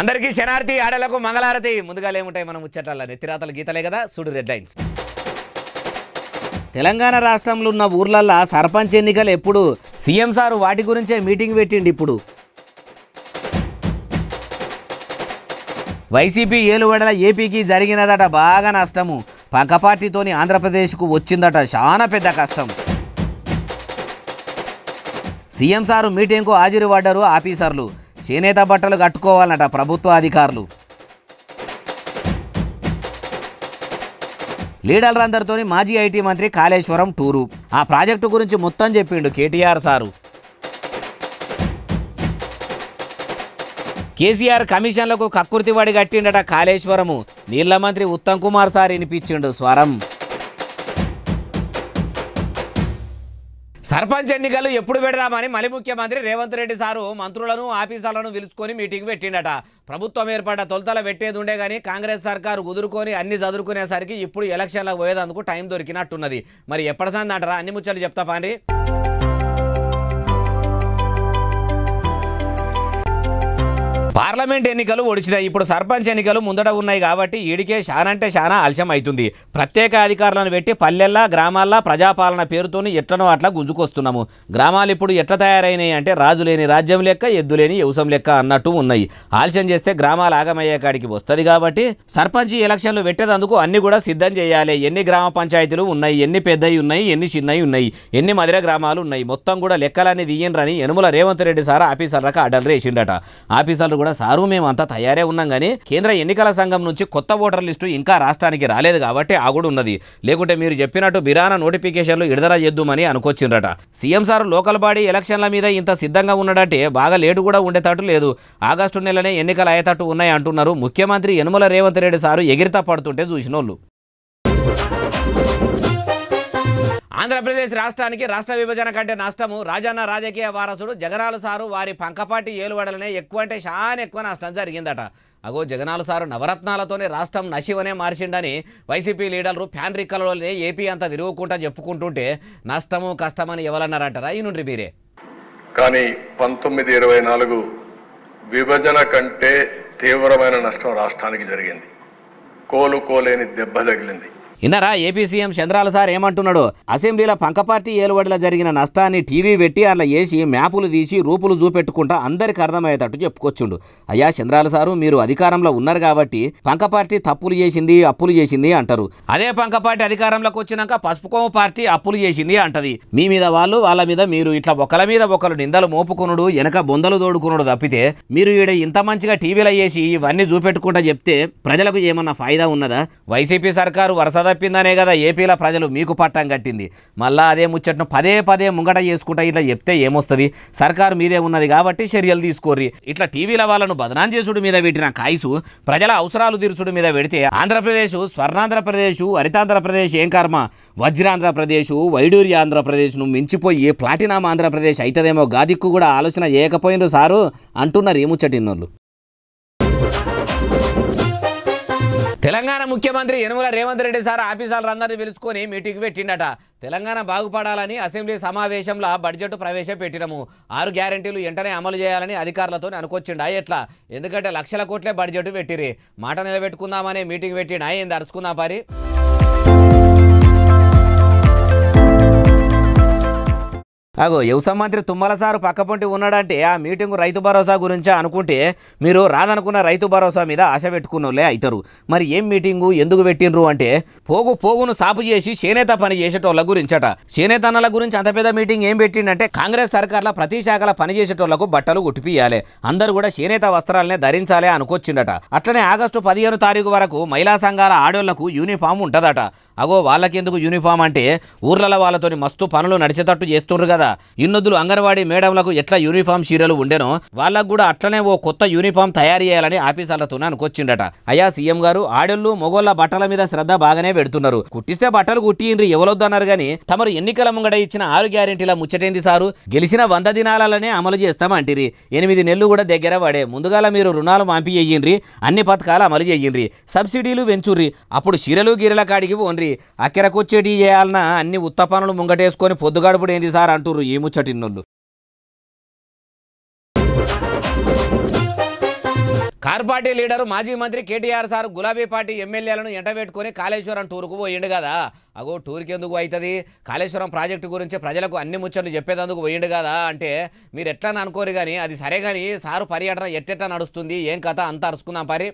అందరికీ శనార్థి ఆడలకు మంగళారతి ముందుగా ఏముంటాయి మనం ముచ్చటాల నెత్తిరాతల గీతలే కదా సుడు రెడ్ లైన్స్ తెలంగాణ రాష్ట్రంలో ఉన్న ఊర్లల్లో సర్పంచ్ ఎన్నికలు ఎప్పుడు సీఎం సారు వాటి గురించే మీటింగ్ పెట్టిండి ఇప్పుడు వైసీపీ ఏలువడల ఏపీకి జరిగినదట బాగా నష్టము పగపాటితోని ఆంధ్రప్రదేశ్కు వచ్చిందట చాలా పెద్ద కష్టం సీఎం సారు మీటింగ్కు హాజరు పడ్డారు ఆఫీసర్లు చేనేత బట్టలు కట్టుకోవాలట ప్రభుత్వ అధికారులు లీడర్లందరితోని మాజీ ఐటీ మంత్రి కాళేశ్వరం టూరు ఆ ప్రాజెక్టు గురించి మొత్తం చెప్పిండు కేటీఆర్ సారు కేసీఆర్ కమిషన్లకు వాడి కట్టిండట కాళేశ్వరము నీళ్ల మంత్రి ఉత్తమ్ కుమార్ సార్ వినిపించిండు స్వరం సర్పంచ్ ఎన్నికలు ఎప్పుడు పెడదామని మళ్ళీ ముఖ్యమంత్రి రేవంత్ రెడ్డి సారు మంత్రులను ఆఫీసర్లను పిలుచుకొని మీటింగ్ పెట్టిండట ప్రభుత్వం ఏర్పడ్డ తొలతల పెట్టేది ఉండే కానీ కాంగ్రెస్ సర్కారు కుదురుకొని అన్ని చదువుకునేసరికి ఇప్పుడు ఎలక్షన్లకు పోయేదందుకు టైం దొరికినట్టున్నది మరి అంటారా అన్ని ముచ్చలు చెప్తా పాండ్రి పార్లమెంట్ ఎన్నికలు ఒడిచినాయి ఇప్పుడు సర్పంచ్ ఎన్నికలు ముందట ఉన్నాయి కాబట్టి ఈడికే అంటే చాలా ఆలస్యం అవుతుంది ప్రత్యేక అధికారులను పెట్టి పల్లెల్లా గ్రామాల్లో ప్రజాపాలన పేరుతోని ఎట్లనో అట్లా గుంజుకొస్తున్నాము గ్రామాలు ఇప్పుడు ఎట్లా తయారైనాయి అంటే రాజు లేని రాజ్యం లెక్క ఎద్దులేని లేని యవసం లెక్క అన్నట్టు ఉన్నాయి ఆలస్యం చేస్తే గ్రామాలు ఆగమయ్యే కాడికి వస్తుంది కాబట్టి సర్పంచ్ ఎలక్షన్లు పెట్టేందుకు అన్ని కూడా సిద్ధం చేయాలి ఎన్ని గ్రామ పంచాయతీలు ఉన్నాయి ఎన్ని పెద్దవి ఉన్నాయి ఎన్ని చిన్నవి ఉన్నాయి ఎన్ని మధుర గ్రామాలు ఉన్నాయి మొత్తం కూడా లెక్కలన్నీ దియ్యనరని యనుమల రేవంత్ రెడ్డి సార్ ఆఫీసర్లకు అడ్డలు రేసిండట ఆఫీసర్లు కూడా సారు మేము అంతా తయారే ఉన్నాం కానీ కేంద్ర ఎన్నికల సంఘం నుంచి కొత్త ఓటర్ లిస్టు ఇంకా రాష్ట్రానికి రాలేదు కాబట్టి ఆ కూడా ఉన్నది లేకుంటే మీరు చెప్పినట్టు బిరాన నోటిఫికేషన్లు విడుదల చేద్దామని అనుకొచ్చిండ్రట సీఎం సార్ లోకల్ బాడీ ఎలక్షన్ల మీద ఇంత సిద్ధంగా ఉన్నాడంటే బాగా లేటు కూడా ఉండేటట్టు లేదు ఆగస్టు నెలనే ఎన్నికలు అయ్యేటట్టు ఉన్నాయి అంటున్నారు ముఖ్యమంత్రి యనుమల రేవంత్ రెడ్డి సారు ఎగిరితా పడుతుంటే చూసినోళ్ళు ఆంధ్రప్రదేశ్ రాష్ట్రానికి రాష్ట్ర విభజన కంటే నష్టము రాజన్న రాజకీయ వారసుడు జగనాలు సారు వారి పంకపాటి ఏలువడలనే ఎక్కువ అంటే చాలా ఎక్కువ నష్టం జరిగిందట అగో జగనాలు సారు నవరత్నాలతోనే రాష్ట్రం నశివనే మార్చిండని వైసీపీ లీడర్లు ఫ్యాన్ రిక్కలలోనే ఏపీ అంతా తిరుగుకుంటా చెప్పుకుంటుంటే నష్టము కష్టమని ఎవరన్నారంటారా ఈ నుండి మీరే కానీ పంతొమ్మిది ఇరవై నాలుగు విభజన కంటే తీవ్రమైన నష్టం రాష్ట్రానికి జరిగింది కోలుకోలేని దెబ్బ తగిలింది ఇన్నారా ఏపీ సీఎం చంద్రాల సార్ ఏమంటున్నాడు అసెంబ్లీలో పంకపార్టీ ఏలువడిలో జరిగిన నష్టాన్ని టీవీ పెట్టి అలా వేసి మ్యాపులు తీసి రూపులు చూపెట్టుకుంటా అందరికి అర్థమయ్యేటట్టు చెప్పుకొచ్చుండు అయ్యా చంద్రాల సారు మీరు అధికారంలో ఉన్నారు కాబట్టి పంకపార్టీ తప్పులు చేసింది అప్పులు చేసింది అంటారు అదే పంకపార్టీ అధికారంలోకి వచ్చినాక పసుపుకోమ పార్టీ అప్పులు చేసింది అంటది మీ మీద వాళ్ళు వాళ్ళ మీద మీరు ఇట్లా ఒకల మీద ఒకరు నిందలు మోపుకునుడు వెనక బొందలు తోడుకునుడు తప్పితే మీరు ఈడ ఇంత మంచిగా టీవీలో వేసి ఇవన్నీ చూపెట్టుకుంటా చెప్తే ప్రజలకు ఏమన్నా ఫాయిదా ఉన్నదా వైసీపీ సర్కారు వరుస తప్పిందనే కదా ఏపీలో ప్రజలు మీకు పట్టం కట్టింది మళ్ళీ అదే ముచ్చట్ను పదే పదే ముంగట చేసుకుంటా ఇట్లా చెప్తే ఏమొస్తుంది సర్కారు మీదే ఉన్నది కాబట్టి చర్యలు తీసుకోర్రి ఇట్లా టీవీల వాళ్ళను బదనాం చేసుడు మీద పెట్టిన కాయసు ప్రజల అవసరాలు తీర్చుడు మీద పెడితే ఆంధ్రప్రదేశ్ స్వర్ణాంధ్రప్రదేశ్ హరితాంధ్రప్రదేశ్ ఏం కర్మ వజ్రాంధ్రప్రదేశ్ వైడూర్య ఆంధ్రప్రదేశ్ను మించిపోయి ప్లాటినాం ఆంధ్రప్రదేశ్ అవుతుందేమో గాదిక్కు కూడా ఆలోచన చేయకపోయినరు సారు అంటున్నారు ఏముచ్చటిన్నోళ్ళు తెలంగాణ ముఖ్యమంత్రి యనుమల రేవంత్ రెడ్డి సార్ అందరినీ పిలుచుకొని మీటింగ్ పెట్టిండట తెలంగాణ బాగుపడాలని అసెంబ్లీ సమావేశంలో బడ్జెట్ ప్రవేశపెట్టినము ఆరు గ్యారంటీలు వెంటనే అమలు చేయాలని అధికారులతో అనుకొచ్చిండ ఎట్లా ఎందుకంటే లక్షల కోట్లే బడ్జెట్ పెట్టిరి మాట నిలబెట్టుకుందామనే మీటింగ్ పెట్టిండ ఏం అరుచుకుందాం పరి అగో వ్యవసాయ మంత్రి తుమ్మల సారు పక్కపొంటి ఉన్నాడంటే ఆ మీటింగ్ రైతు భరోసా గురించి అనుకుంటే మీరు రాదనుకున్న రైతు భరోసా మీద ఆశ పెట్టుకున్నోళ్ళే అవుతారు మరి ఏం మీటింగు ఎందుకు పెట్టినరు అంటే పోగు పోగును సాపు చేసి చేనేత పని చేసేటోళ్ళ గురించట చేనేతనల గురించి అంత పెద్ద మీటింగ్ ఏం పెట్టిండే కాంగ్రెస్ సర్కార్ల ప్రతి శాఖల పని చేసేటోళ్లకు బట్టలు ఉట్టిపియాలి అందరూ కూడా చేనేత వస్త్రాలనే ధరించాలి అనుకొచ్చిండట అట్లనే ఆగస్టు పదిహేను తారీఖు వరకు మహిళా సంఘాల ఆడోళ్లకు యూనిఫామ్ ఉంటుందట అగో వాళ్ళకెందుకు యూనిఫామ్ అంటే ఊర్లలో వాళ్ళతోని మస్తు పనులు నడిచేటట్టు చేస్తుండ్రు కదా ఇన్నొద్దులు అంగన్వాడీ మేడంలకు ఎట్లా యూనిఫామ్ చీరలు ఉండేనో వాళ్ళకు కూడా అట్లనే ఓ కొత్త యూనిఫామ్ తయారు చేయాలని ఆఫీసర్లతో అనుకొచ్చిండట అయ్యా సీఎం గారు ఆడళ్ళు మొగోళ్ళ బట్టల మీద శ్రద్ధ బాగానే పెడుతున్నారు కుట్టిస్తే బట్టలు కుట్టిండ్రి ఎవరొద్దన్నారు కానీ తమరు ఎన్నికల ముంగడ ఇచ్చిన ఆరు గ్యారెంటీల ముచ్చటేంది సారు గెలిచిన వంద దినాలనే అమలు చేస్తామంటిరి ఎనిమిది నెలలు కూడా దగ్గర పడే ముందుగాల మీరు రుణాలు మాంపి అన్ని పథకాలు అమలు చేయండి సబ్సిడీలు పెంచుర్రి అప్పుడు చీరలు గీరల కాడికి ఓన్రి మంత్రి అకిరకొచ్చేటి చేయాలన్నా అన్ని ఉత్త పనులు ముంగటేసుకొని పొద్దుగడుపుడు ఏంది సార్ అంటుర్రు ఈ ముచ్చటిన్నోళ్ళు కార్ పార్టీ లీడర్ మాజీ మంత్రి కేటీఆర్ సార్ గులాబీ పార్టీ ఎమ్మెల్యేలను ఎంటబెట్టుకుని కాళేశ్వరం టూర్కు పోయిండు కదా అగో టూర్కి ఎందుకు అవుతుంది కాళేశ్వరం ప్రాజెక్టు గురించి ప్రజలకు అన్ని ముచ్చట్లు చెప్పేదందుకు పోయిండు కదా అంటే మీరు ఎట్లా అనుకోరు కానీ అది సరే కానీ సారు పర్యటన ఎట్టెట్లా నడుస్తుంది ఏం కథ అంతా అరుచుకుందాం పరి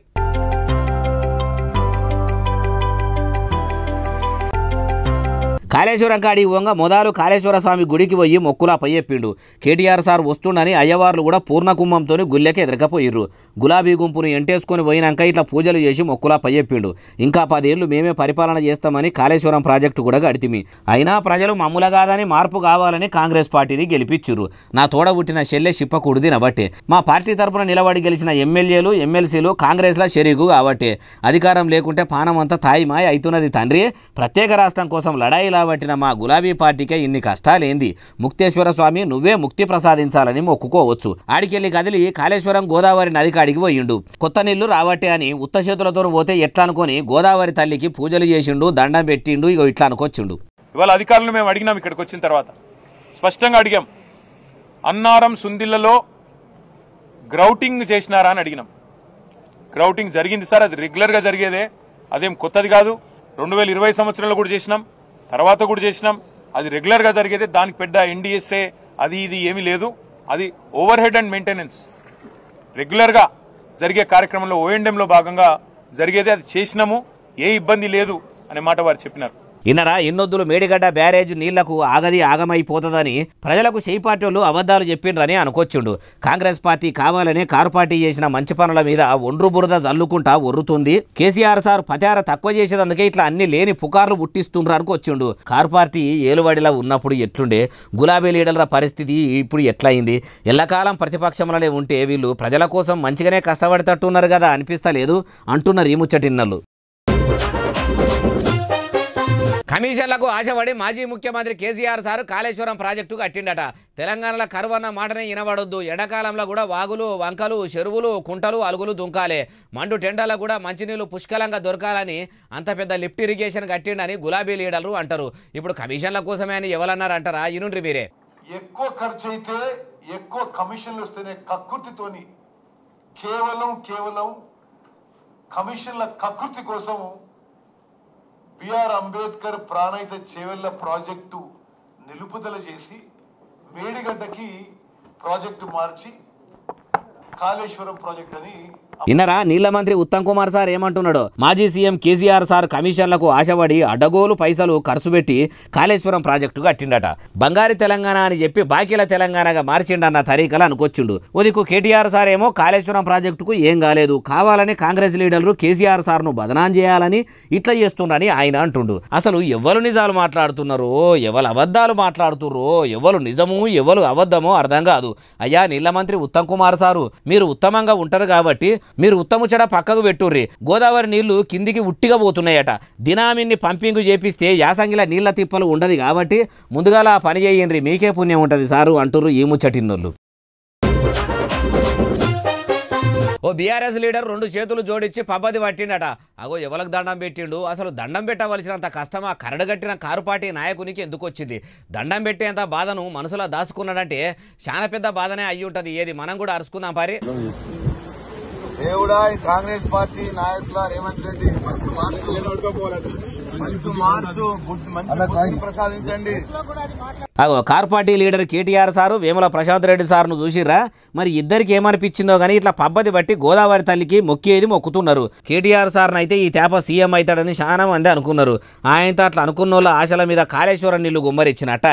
కాళేశ్వరం కాడి ఇవ్వంగా మొదలు కాళేశ్వర స్వామి గుడికి పోయి మొక్కులా పయ్యెప్పిండు కేటీఆర్ సార్ వస్తుండని అయ్యవార్లు కూడా పూర్ణకుంభంతో గుళ్ళకి ఎదరకపోయిర్రు గులాబీ గుంపును ఎంటేసుకొని పోయినాక ఇట్లా పూజలు చేసి మొక్కులా పయ్యెప్పిండు ఇంకా పదేళ్లు మేమే పరిపాలన చేస్తామని కాళేశ్వరం ప్రాజెక్టు కూడా గడితిమి అయినా ప్రజలు మమ్ముల కాదని మార్పు కావాలని కాంగ్రెస్ పార్టీని గెలిపించురు నా తోడ పుట్టిన చెల్లె చిప్పకూడదు నబట్టే మా పార్టీ తరపున నిలబడి గెలిచిన ఎమ్మెల్యేలు ఎమ్మెల్సీలు కాంగ్రెస్లో శరీగు కాబట్టే అధికారం లేకుంటే పానం అంతా తాయిమాయ అవుతున్నది తండ్రి ప్రత్యేక రాష్ట్రం కోసం లడాయిలా పట్టిన మా గులాబీ పార్టీకే ఇన్ని కష్టాలేంది ముక్తేశ్వర స్వామి నువ్వే ముక్తి ప్రసాదించాలని మొక్కుకోవచ్చు ఆడికెళ్ళి కదిలి కాళేశ్వరం గోదావరి నది కాడికి పోయిండు కొత్త నీళ్లు రావట్టే అని ఉత్త చేతులతో పోతే ఎట్లా అనుకొని గోదావరి తల్లికి పూజలు చేసిండు దండం పెట్టిండు ఇక ఇట్లా అనుకొచ్చిండు ఇవాళ అధికారులు మేము అడిగినాం ఇక్కడికి వచ్చిన తర్వాత స్పష్టంగా అడిగాం అన్నారం సుందిల్లలో గ్రౌటింగ్ చేసినారా అని అడిగినాం గ్రౌటింగ్ జరిగింది సార్ అది రెగ్యులర్గా జరిగేదే అదేం కొత్తది కాదు రెండు వేల ఇరవై సంవత్సరంలో కూడా చేసినాం తర్వాత కూడా చేసినాం అది రెగ్యులర్గా జరిగేది దానికి పెద్ద ఎన్డీఎస్ఏ అది ఇది ఏమీ లేదు అది ఓవర్ హెడ్ అండ్ మెయింటెనెన్స్ రెగ్యులర్గా జరిగే కార్యక్రమంలో ఓఎండెంలో భాగంగా జరిగేది అది చేసినాము ఏ ఇబ్బంది లేదు అనే మాట వారు చెప్పినారు ఇన్నరా ఇన్నొద్దులు మేడిగడ్డ బ్యారేజ్ నీళ్లకు ఆగది ఆగమైపోతుందని ప్రజలకు చేయి అబద్ధాలు చెప్పిండ్రని అనుకొచ్చిండు కాంగ్రెస్ పార్టీ కావాలనే కారు పార్టీ చేసిన మంచి పనుల మీద ఒండ్రు బురద జల్లుకుంటా ఒర్రుతుంది కేసీఆర్ సార్ పచార తక్కువ చేసేదందుకే ఇట్లా అన్ని లేని పుకార్లు పుట్టిస్తుండ్రు అనుకొచ్చుండు కారు పార్టీ ఏలువాడిలా ఉన్నప్పుడు ఎట్లుండే గులాబీ లీడర్ల పరిస్థితి ఇప్పుడు ఎట్లయింది ఎల్లకాలం ప్రతిపక్షంలోనే ఉంటే వీళ్ళు ప్రజల కోసం మంచిగానే కష్టపడేటట్టున్నారు కదా అనిపిస్తలేదు అంటున్నారు ఈ ముచ్చటిన్నలు కమిషన్లకు ఆశపడి మాజీ ముఖ్యమంత్రి కేసీఆర్ సారు కాళేశ్వరం ప్రాజెక్టుకు అట్టిండట తెలంగాణలో కరువు అన్న మాటనే వినబడొద్దు ఎండాకాలంలో కూడా వాగులు వంకలు చెరువులు కుంటలు అలుగులు దుంకాలే మండు టెండలో కూడా మంచినీళ్ళు పుష్కలంగా దొరకాలని అంత పెద్ద లిఫ్ట్ ఇరిగేషన్ కట్టిండని గులాబీ లీడర్లు అంటారు ఇప్పుడు కమిషన్ల కోసమే అని అంటారా ఇనుండ్రి మీరే ఎక్కువ ఖర్చు అయితే ఎక్కువ కమిషన్లు వస్తేనే కక్కుర్తితోని కేవలం కేవలం కమిషన్ల కకృతి కోసం బిఆర్ అంబేద్కర్ ప్రాణయిత చేవెళ్ల ప్రాజెక్టు నిలుపుదల చేసి మేడిగడ్డకి ప్రాజెక్టు మార్చి కాళేశ్వరం ప్రాజెక్ట్ అని ఇన్నరా నీళ్ల మంత్రి ఉత్తమ్ కుమార్ సార్ ఏమంటున్నాడు మాజీ సీఎం కేసీఆర్ సార్ కమిషన్లకు ఆశపడి అడ్డగోలు పైసలు ఖర్చు పెట్టి కాళేశ్వరం ప్రాజెక్టు కట్టిండట బంగారి తెలంగాణ అని చెప్పి బాకీల తెలంగాణగా మార్చిండన్న తరీకలు అనుకొచ్చిండు ఉదికు కేటీఆర్ సార్ ఏమో కాళేశ్వరం ప్రాజెక్టుకు ఏం కాలేదు కావాలని కాంగ్రెస్ లీడర్లు కేసీఆర్ సార్ను బదనాం చేయాలని ఇట్లా చేస్తున్నారని ఆయన అంటుండు అసలు ఎవరు నిజాలు మాట్లాడుతున్నారో ఎవరు అబద్ధాలు మాట్లాడుతుర్రో ఎవరు నిజము ఎవరు అబద్ధమో అర్థం కాదు అయ్యా నీళ్ళ మంత్రి ఉత్తమ్ కుమార్ సారు మీరు ఉత్తమంగా ఉంటారు కాబట్టి మీరు ఉత్తమ చెడ పక్కకు పెట్టుర్రి గోదావరి నీళ్లు కిందికి ఉట్టిగా పోతున్నాయట దినామిన్ని పంపింగ్ చేపిస్తే యాసంగిలా నీళ్ల తిప్పలు ఉండదు కాబట్టి ముందుగాల పని చేయండి మీకే పుణ్యం ఉంటుంది సారు అంటుర్రు ఈ ముచ్చటిన్నోళ్ళు ఓ బీఆర్ఎస్ లీడర్ రెండు చేతులు జోడించి పబ్బది పట్టిండట అగో ఎవలకు దండం పెట్టిండు అసలు దండం పెట్టవలసినంత కష్టం ఆ కరడగట్టిన కారుపాటి నాయకునికి ఎందుకు వచ్చింది దండం పెట్టేంత బాధను మనసులో దాచుకున్నాడంటే చాలా పెద్ద బాధనే అయ్యి ఉంటుంది ఏది మనం కూడా అరుచుకుందాం పరి దేవుడా కాంగ్రెస్ పార్టీ నాయకుల రేవంత్ రెడ్డి మంచి మార్పు అగో car party leader KTR sir Vemula Prashanth Reddy సార్ను చూసిరా మరి ఇద్దరికి ఏమనిపించిందో కానీ ఇట్లా పబ్బది బట్టి గోదావరి తల్లికి మొక్కేది మొక్కుతున్నారు కేటీఆర్ సార్ అయితే ఈ తేప సీఎం అవుతాడని చాలా మంది అనుకున్నారు ఆయనతో అట్లా అనుకున్న వాళ్ళ ఆశల మీద కాళేశ్వరం నీళ్లు గుమ్మరిచ్చినట్ట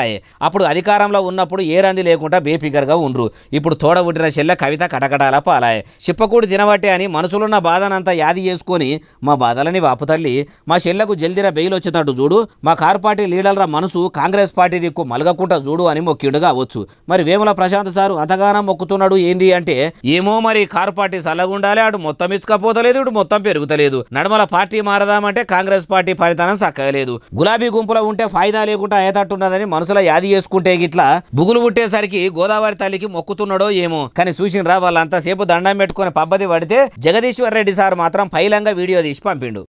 అప్పుడు అధికారంలో ఉన్నప్పుడు ఏ రంది లేకుండా బేఫిగర్గా ఉండ్రు ఇప్పుడు తోడ పుట్టిన చెల్లె కవిత కటకటాల పాలాయ్ చిప్పకూడు తినబట్టే అని మనసులున్న బాధనంతా యాది చేసుకొని మా బాధలని వాపు తల్లి మా చెల్లకు జల్దిర రా బెయిల్ వచ్చేటట్టు చూడు మా కార్ పార్టీ లీడర్ల మనసు కాంగ్రెస్ పార్టీ దిక్కు మలగకుండా చూడు అని మొక్కిడు కావచ్చు మరి వేముల ప్రశాంత్ సార్ అంతగానం మొక్కుతున్నాడు ఏంది అంటే ఏమో మరి కార్ పార్టీ సల్లగుండాలి అటు మొత్తం ఇచ్చుకపోతలేదు ఇటు మొత్తం పెరుగుతలేదు నడమల పార్టీ మారదామంటే కాంగ్రెస్ పార్టీ ఫలితనం సక్కగలేదు గులాబీ గుంపులో ఉంటే ఫాయిదా లేకుండా అయ్యేటట్టున్నదని మనసులో యాది చేసుకుంటే గిట్లా బుగులు పుట్టేసరికి గోదావరి తల్లికి మొక్కుతున్నాడో ఏమో కానీ చూసినరా రా సేపు దండం పెట్టుకుని పబ్బది పడితే జగదీశ్వర్ రెడ్డి సార్ మాత్రం ఫైలంగా వీడియో తీసి పంపిండు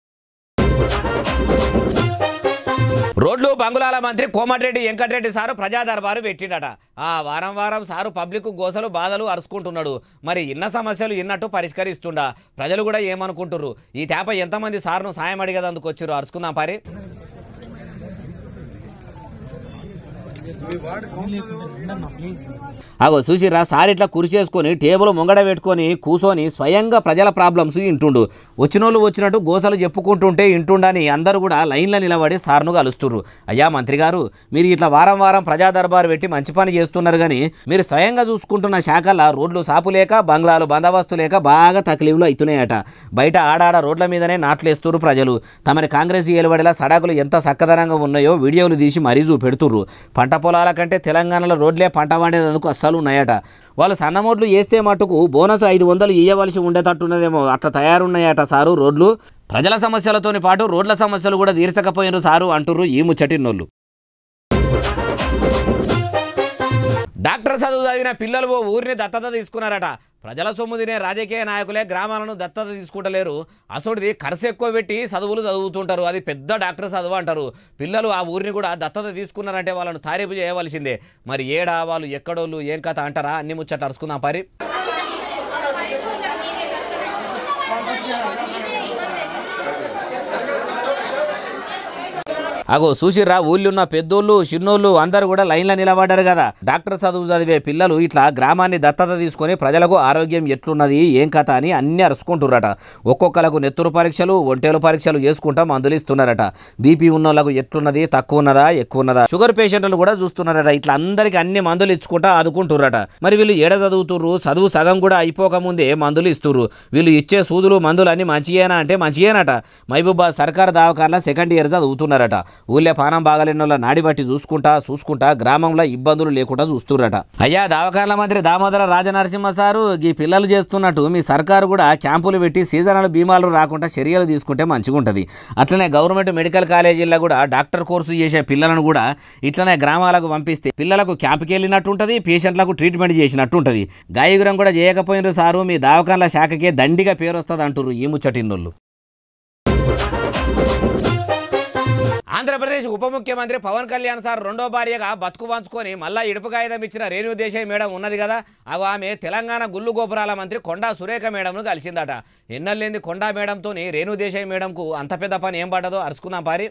రోడ్లు బంగుళాల మంత్రి కోమటిరెడ్డి వెంకటరెడ్డి సారు ప్రజాదర్బారు పెట్టిండట ఆ వారం వారం సారు పబ్లిక్ గోసలు బాధలు అరుచుకుంటున్నాడు మరి ఇన్న సమస్యలు ఇన్నట్టు పరిష్కరిస్తుండ ప్రజలు కూడా ఏమనుకుంటున్నారు ఈ తేప ఎంతమంది సార్ను సాయం అడిగేదందుకు వచ్చారు అరుచుకుందాం పరి అగో చూసిరా సార్ ఇట్లా కురిసి చేసుకొని టేబుల్ ముంగడ పెట్టుకొని కూసోని స్వయంగా ప్రజల ప్రాబ్లమ్స్ ఇంటుండు వచ్చినోళ్ళు వచ్చినట్టు గోసలు చెప్పుకుంటుంటే ఇంటుండని అందరూ కూడా లైన్లో నిలబడి సార్ను కలుస్తుర్రు అయ్యా మంత్రి గారు మీరు ఇట్లా వారం వారం ప్రజా దర్బారు పెట్టి మంచి పని చేస్తున్నారు కానీ మీరు స్వయంగా చూసుకుంటున్న శాఖల రోడ్లు సాపు లేక బంగ్లాలు బందోబస్తు లేక బాగా తక్లీఫ్లు అవుతున్నాయట బయట ఆడాడ రోడ్ల మీదనే నాట్లేస్తున్నారు ప్రజలు తమరి కాంగ్రెస్ ఏలుబడిలా సడాకులు ఎంత సక్కదనంగా ఉన్నాయో వీడియోలు తీసి మరీ చూపెడుతుర్రు పంట పంట పొలాల కంటే తెలంగాణలో రోడ్లే పంట పండేందుకు అస్సలు ఉన్నాయట వాళ్ళు సన్నమోట్లు వేస్తే మటుకు బోనస్ ఐదు వందలు ఇయ్యవలసి ఉండేటట్టున్నదేమో అట్లా తయారున్నాయట సారు రోడ్లు ప్రజల సమస్యలతో పాటు రోడ్ల సమస్యలు కూడా తీర్చకపోయినారు సారు అంటుర్రు ఈ నోళ్ళు డాక్టర్ చదువు చదివిన పిల్లలు ఊరిని దత్తత తీసుకున్నారట ప్రజల సొమ్ము తినే రాజకీయ నాయకులే గ్రామాలను దత్తత తీసుకుంటలేరు అసోటిది ఖర్చు ఎక్కువ పెట్టి చదువులు చదువుతుంటారు అది పెద్ద డాక్టర్ చదువు అంటారు పిల్లలు ఆ ఊరిని కూడా దత్తత తీసుకున్నారంటే వాళ్ళను తారీపు చేయవలసిందే మరి ఏడా వాళ్ళు ఎక్కడోళ్ళు ఏం కథ అంటారా అన్ని ముచ్చట అరుచుకుందాం పరి అగో చూసిరా ఊళ్ళున్న పెద్దోళ్ళు చిన్నోళ్ళు అందరూ కూడా లైన్లో నిలబడ్డారు కదా డాక్టర్ చదువు చదివే పిల్లలు ఇట్లా గ్రామాన్ని దత్తత తీసుకొని ప్రజలకు ఆరోగ్యం ఎట్లున్నది ఏం కథ అని అన్ని అరుచుకుంటున్నారట ఒక్కొక్కలకు నెత్తురు పరీక్షలు ఒంటేలు పరీక్షలు చేసుకుంటా మందులు ఇస్తున్నారట బీపీ ఉన్నోళ్ళకు ఎట్లున్నది తక్కువ ఉన్నదా ఎక్కువ ఉన్నదా షుగర్ పేషెంట్లు కూడా చూస్తున్నారట ఇట్లా అందరికి అన్ని మందులు ఇచ్చుకుంటా ఆదుకుంటున్నారట మరి వీళ్ళు ఏడ చదువుతుర్రు చదువు సగం కూడా అయిపోకముందే మందులు ఇస్తుర్రు వీళ్ళు ఇచ్చే సూదులు మందులు అన్ని మంచియేనా అంటే మంచిగానట మహబూబాద్ సర్కార్ దావకాన్లో సెకండ్ ఇయర్ చదువుతున్నారట ఊళ్ళే పానం నాడి బట్టి చూసుకుంటా చూసుకుంటా గ్రామంలో ఇబ్బందులు లేకుండా చూస్తున్నారట అయ్యా దావకాల మంత్రి దామోదర రాజనరసింహ సారు ఈ పిల్లలు చేస్తున్నట్టు మీ సర్కారు కూడా క్యాంపులు పెట్టి సీజనల్ బీమాలు రాకుండా చర్యలు తీసుకుంటే మంచిగుంటుంది అట్లనే గవర్నమెంట్ మెడికల్ కాలేజీల్లో కూడా డాక్టర్ కోర్సు చేసే పిల్లలను కూడా ఇట్లనే గ్రామాలకు పంపిస్తే పిల్లలకు క్యాంపుకి వెళ్ళినట్టు ఉంటుంది పేషెంట్లకు ట్రీట్మెంట్ చేసినట్టు ఉంటుంది గాయగురం కూడా చేయకపోయినారు సారు మీ దావకాల శాఖకే దండిగా పేరు వస్తుంది అంటారు ఈ ముచ్చటిన్నోళ్ళు ఆంధ్రప్రదేశ్ ఉప ముఖ్యమంత్రి పవన్ కళ్యాణ్ సార్ రెండో భార్యగా బతుకు పంచుకొని మళ్ళా ఇడుపు కాగితం ఇచ్చిన రేణు దేశాయ్ మేడం ఉన్నది కదా అవి ఆమె తెలంగాణ గుల్లు గోపురాల మంత్రి కొండా సురేఖ మేడంను కలిసిందట ఎన్నెల్లేంది కొండా మేడంతో రేణు దేశాయ్ మేడంకు అంత పెద్ద పని ఏం పడ్డదో అరుచుకుందాం పారి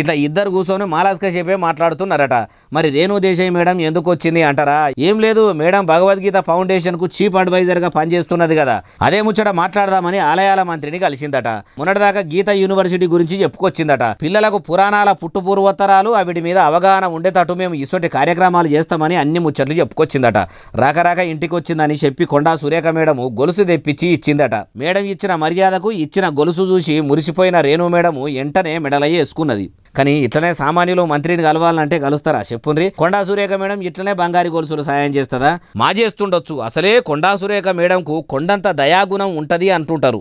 ఇట్లా ఇద్దరు కూర్చొని మాలాస్క చెప్పే మాట్లాడుతున్నారట మరి రేణు దేశాయ్ మేడం ఎందుకు వచ్చింది అంటారా ఏం లేదు మేడం భగవద్గీత ఫౌండేషన్ కు చీఫ్ అడ్వైజర్ గా పనిచేస్తున్నది కదా అదే ముచ్చట మాట్లాడదామని ఆలయాల మంత్రిని కలిసిందట మొన్నటిదాకా గీత యూనివర్సిటీ గురించి చెప్పుకొచ్చిందట పిల్లలకు పురాణాల పుట్టుపూర్వోత్తరాలు అవిటి మీద అవగాహన ఉండేటట్టు మేము ఇటువంటి కార్యక్రమాలు చేస్తామని అన్ని ముచ్చట్లు చెప్పుకొచ్చిందట రాకరాక ఇంటికి వచ్చిందని చెప్పి కొండా సురేఖ మేడం గొలుసు తెప్పించి ఇచ్చిందట మేడం ఇచ్చిన మర్యాదకు ఇచ్చిన గొలుసు చూసి మురిసిపోయిన రేణు మేడం వెంటనే మెడలయ్యేసుకున్నది కానీ ఇట్లనే సామాన్యులు మంత్రిని కలవాలంటే కలుస్తారా చెప్పుండ్రి కొండా సురేఖ మేడం ఇట్లనే బంగారి గొలుసులు సాయం చేస్తుందా మా చేస్తుండొచ్చు అసలే కొండా సురేఖ మేడంకు కొండంత దయాగుణం ఉంటది అంటుంటారు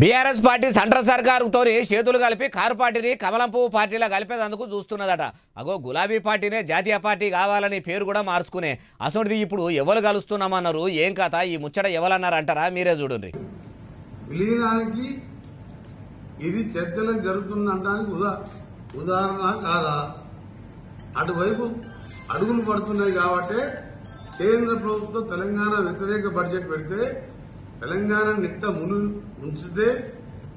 బీఆర్ఎస్ పార్టీ సెంట్రల్ సర్కారుతో చేతులు కలిపి కారు పార్టీని పువ్వు పార్టీలా కలిపేందుకు చూస్తున్నదట అగో గులాబీ పార్టీనే జాతీయ పార్టీ కావాలని పేరు కూడా మార్చుకునే అసోంటిది ఇప్పుడు ఎవరు కలుస్తున్నామన్నారు ఏం కథ ఈ ముచ్చట ఎవరన్నారంటారా మీరే చూడండి ఇది జరుగుతుంది అనడానికి ఉదా ఉదాహరణ కాదా అటువైపు అడుగులు పడుతున్నాయి కాబట్టి కేంద్ర ప్రభుత్వం తెలంగాణ వ్యతిరేక బడ్జెట్ పెడితే తెలంగాణ నిట్ట మును ఉంచితే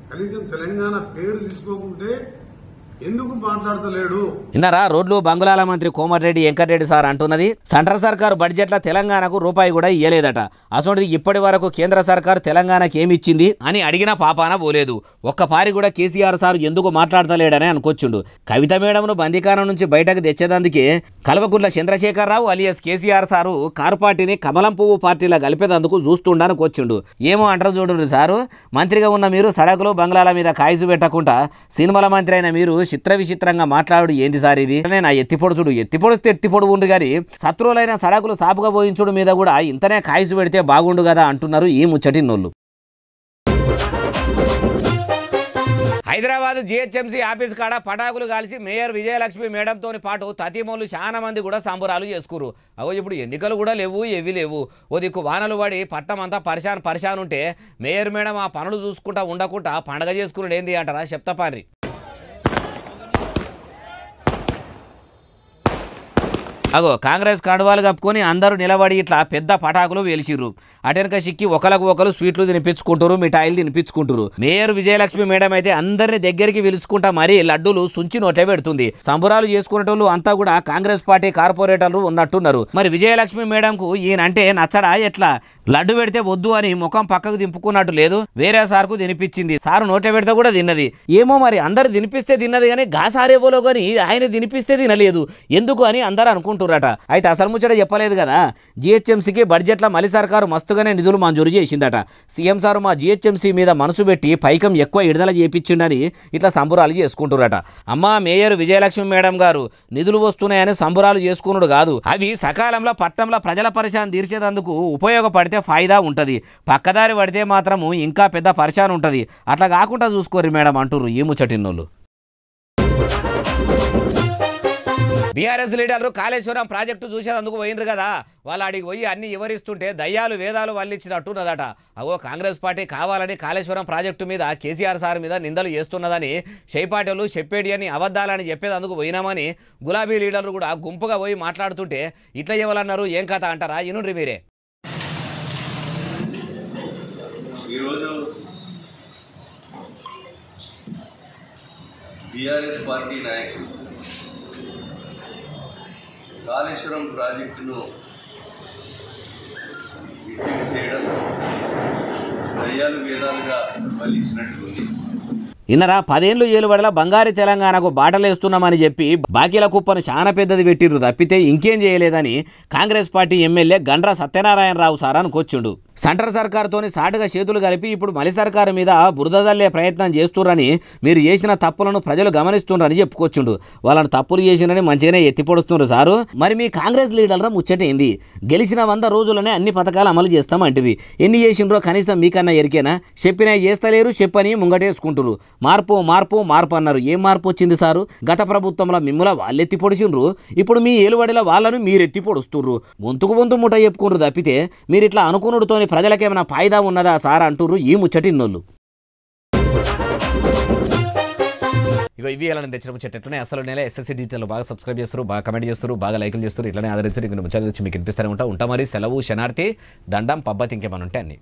కనీసం తెలంగాణ పేరు తీసుకోకుంటే ఎందుకు విన్నారా రోడ్లు బంగుళాల మంత్రి కోమటిరెడ్డి వెంకటరెడ్డి సార్ అంటున్నది సెంట్రల్ సర్కారు బడ్జెట్లో తెలంగాణకు రూపాయి కూడా ఇయ్యలేదట అసోంటిది ఇప్పటి వరకు కేంద్ర సర్కారు ఏమి ఏమిచ్చింది అని అడిగిన పాపాన పోలేదు ఒక్కపారి కూడా కేసీఆర్ సార్ ఎందుకు మాట్లాడతలేడని అనుకొచ్చుండు కవిత మేడంను బందీకారం నుంచి బయటకు తెచ్చేదందుకే Kalvakuntla Chandrasekhara Rao alias KCR sir car పార్టీని కమలం పువ్వు పార్టీలో కలిపేదందుకు చూస్తుండడానికి వచ్చిండు ఏమో అంటారు చూడండి సారు మంత్రిగా ఉన్న మీరు సడకులు బంగ్లాల మీద కాయసు పెట్టకుండా సినిమాల మంత్రి అయిన మీరు చిత్ర విచిత్రంగా మాట్లాడు ఏంది సార్ ఇది నా ఎత్తిపొడు చూడు ఎత్తిపొడిస్తే ఎత్తిపొడు ఉండు గారి శత్రువులైన సడకులు సాపుగా పోయించుడు మీద కూడా ఇంతనే కాయసు పెడితే బాగుండు కదా అంటున్నారు ఈ ముచ్చటి నోళ్ళు హైదరాబాద్ జిహెచ్ఎంసీ ఆఫీస్ కాడ పటాకులు కలిసి మేయర్ విజయలక్ష్మి మేడంతో పాటు తతిమోలు చాలా మంది కూడా సాంబురాలు చేసుకురు అగో ఇప్పుడు ఎన్నికలు కూడా లేవు ఏవి లేవు ఓ దిక్కు వానలు పడి పట్టం అంతా పరిశాన్ పరిశాన్ ఉంటే మేయర్ మేడం ఆ పనులు చూసుకుంటా ఉండకుండా పండగ చేసుకున్నాడు ఏంది అంటారా చెప్తా అగో కాంగ్రెస్ కండువాలు కప్పుకొని అందరూ నిలబడి ఇట్లా పెద్ద పటాకులు వేలిచిర్రు అటెనక సిక్కి ఒకరికి ఒకరు స్వీట్లు తినిపించుకుంటారు మిఠాయిలు తినిపించుకుంటారు మేయర్ విజయలక్ష్మి మేడం అయితే అందరిని దగ్గరికి పిలుచుకుంటా మరీ లడ్డూలు సుంచి నోట్లే పెడుతుంది సంబరాలు చేసుకునేటోళ్ళు అంతా కూడా కాంగ్రెస్ పార్టీ కార్పొరేటర్లు ఉన్నట్టున్నారు మరి విజయలక్ష్మి మేడంకు ఈయనంటే నచ్చడా ఎట్లా లడ్డు పెడితే వద్దు అని ముఖం పక్కకు దింపుకున్నట్టు లేదు వేరే సార్కు తినిపించింది సార్ నోట్లే పెడితే కూడా తిన్నది ఏమో మరి అందరు తినిపిస్తే తిన్నది కానీ గాసారేవోలో కానీ ఆయన తినిపిస్తే తినలేదు ఎందుకు అని అందరూ అనుకుంటున్నారు అంటున్నారట అయితే అసలు ముచ్చట చెప్పలేదు కదా జిహెచ్ఎంసీకి బడ్జెట్లో మలి సర్కారు మస్తుగానే నిధులు మంజూరు చేసిందట సీఎం సార్ మా జిహెచ్ఎంసీ మీద మనసు పెట్టి పైకం ఎక్కువ విడుదల చేపించిండని ఇట్లా సంబురాలు చేసుకుంటున్నారట అమ్మా మేయర్ విజయలక్ష్మి మేడం గారు నిధులు వస్తున్నాయని సంబురాలు చేసుకున్నాడు కాదు అవి సకాలంలో పట్టణంలో ప్రజల పరిశాన్ని తీర్చేదందుకు ఉపయోగపడితే ఫాయిదా ఉంటుంది పక్కదారి పడితే మాత్రం ఇంకా పెద్ద పరిశాన్ ఉంటుంది అట్లా కాకుండా చూసుకోరు మేడం అంటుర్రు ఈ ముచ్చటిన్నోళ్ళు బీఆర్ఎస్ లీడర్లు కాళేశ్వరం ప్రాజెక్టు చూసేందుకు పోయినరు కదా వాళ్ళు అడిగి పోయి అన్ని వివరిస్తుంటే దయ్యాలు వేదాలు వల్లిచ్చినట్టున్నదట అగో కాంగ్రెస్ పార్టీ కావాలని కాళేశ్వరం ప్రాజెక్టు మీద కేసీఆర్ సార్ మీద నిందలు చేస్తున్నదని చేపాటలు చెప్పేడి అని అబద్ధాలని చెప్పేదందుకు పోయినామని గులాబీ లీడర్లు కూడా గుంపుగా పోయి మాట్లాడుతుంటే ఇట్లా ఇవ్వాలన్నారు ఏం కథ అంటారా ఇనుండ్రి మీరే బీఆర్ఎస్ పార్టీ నాయకులు కాళేశ్వరం ప్రాజెక్టును విజయం చేయడం దయ్యాలు వేదాలుగా ఫలించినట్టుంది ఇన్నరా పదేళ్లు ఏలువడల బంగారు తెలంగాణకు బాటలేస్తున్నామని చెప్పి బాకీల కుప్పను చాలా పెద్దది పెట్టిర్రు తప్పితే ఇంకేం చేయలేదని Congress party MLA Gandra Satyanarayana Rao sir అనుకొచ్చుండు సెంట్రల్ సర్కార్తోని సాటుగా చేతులు కలిపి ఇప్పుడు మలి సర్కారు మీద బురదల్లే ప్రయత్నం చేస్తున్నారని మీరు చేసిన తప్పులను ప్రజలు గమనిస్తున్నారని చెప్పుకొచ్చుండు వాళ్ళని తప్పులు చేసినని మంచిగానే ఎత్తిపొడుస్తున్నారు సారు మరి మీ కాంగ్రెస్ లీడర్ల ముచ్చటైంది గెలిచిన వంద రోజులనే అన్ని పథకాలు అమలు చేస్తామంటివి ఎన్ని చేసిండ్రో కనీసం మీకన్నా ఎరికేనా చెప్పినా చేస్తలేరు చెప్పని ముంగటేసుకుంటారు మార్పు మార్పు మార్పు అన్నారు ఏం మార్పు వచ్చింది సారు గత ప్రభుత్వంలో మిమ్మల వాళ్ళెత్తి పొడిచిండ్రు ఇప్పుడు మీ ఏలువడిలో వాళ్ళను మీరు ఎత్తి పొడుస్తుండ్రు ముందుకు ముందు ముఠ చెప్పుకుండ్రు తప్పితే మీరు ఇట్లా అనుకునుడితోని ప్రజలకేమైనా ఫాయిదా ఉన్నదా సార్ అంటుర్రు ఈ ముచ్చటిన్నోళ్ళు ఇక ఇవి ఎలా నేను తెచ్చిన ముచ్చట్లునే అసలు నెల ఎస్ఎస్సీ డిజిటల్ బాగా సబ్స్క్రైబ్ చేస్తారు బాగా కమెంట్ చేస్తారు బాగా లైకులు చేస్తారు ఇట్లానే ఆదరించారు ఇంక వచ్చి మీకు వినిపిస్తూనే ఉంటా ఉంటా మరి సెలవు శనార్థి దండం పబ్బతి ఇంకేమైనా ఉంటాయి అన్ని